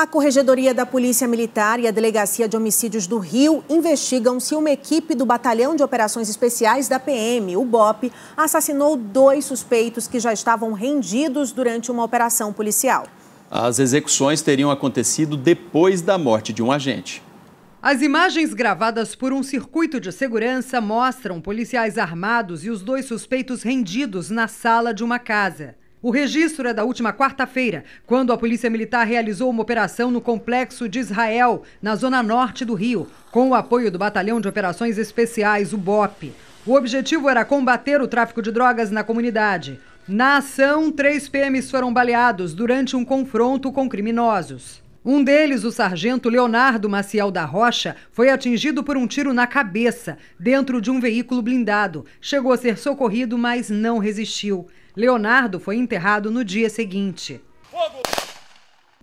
A Corregedoria da Polícia Militar e a Delegacia de Homicídios do Rio investigam se uma equipe do Batalhão de Operações Especiais da PM, o BOP, assassinou dois suspeitos que já estavam rendidos durante uma operação policial. As execuções teriam acontecido depois da morte de um agente. As imagens gravadas por um circuito de segurança mostram policiais armados e os dois suspeitos rendidos na sala de uma casa. O registro é da última quarta-feira, quando a Polícia Militar realizou uma operação no Complexo de Israel, na zona norte do Rio, com o apoio do Batalhão de Operações Especiais, o BOP. O objetivo era combater o tráfico de drogas na comunidade. Na ação, três PMs foram baleados durante um confronto com criminosos. Um deles, o sargento Leonardo Maciel da Rocha, foi atingido por um tiro na cabeça, dentro de um veículo blindado. Chegou a ser socorrido, mas não resistiu. Leonardo foi enterrado no dia seguinte. Fogo!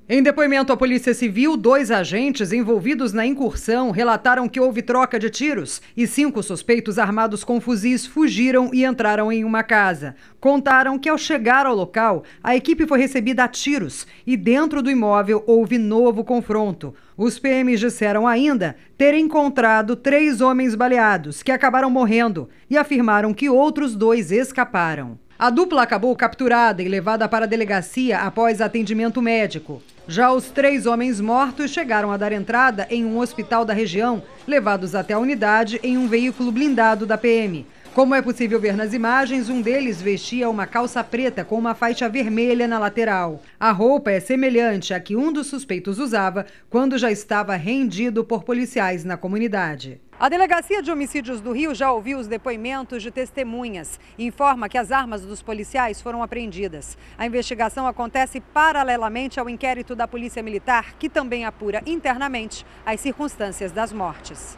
Em depoimento à Polícia Civil, dois agentes envolvidos na incursão relataram que houve troca de tiros e cinco suspeitos armados com fuzis fugiram e entraram em uma casa. Contaram que, ao chegar ao local, a equipe foi recebida a tiros e, dentro do imóvel, houve novo confronto. Os PMs disseram ainda ter encontrado três homens baleados que acabaram morrendo e afirmaram que outros dois escaparam. A dupla acabou capturada e levada para a delegacia após atendimento médico. Já os três homens mortos chegaram a dar entrada em um hospital da região, levados até a unidade em um veículo blindado da PM. Como é possível ver nas imagens, um deles vestia uma calça preta com uma faixa vermelha na lateral. A roupa é semelhante à que um dos suspeitos usava quando já estava rendido por policiais na comunidade. A Delegacia de Homicídios do Rio já ouviu os depoimentos de testemunhas e informa que as armas dos policiais foram apreendidas. A investigação acontece paralelamente ao inquérito da Polícia Militar, que também apura internamente as circunstâncias das mortes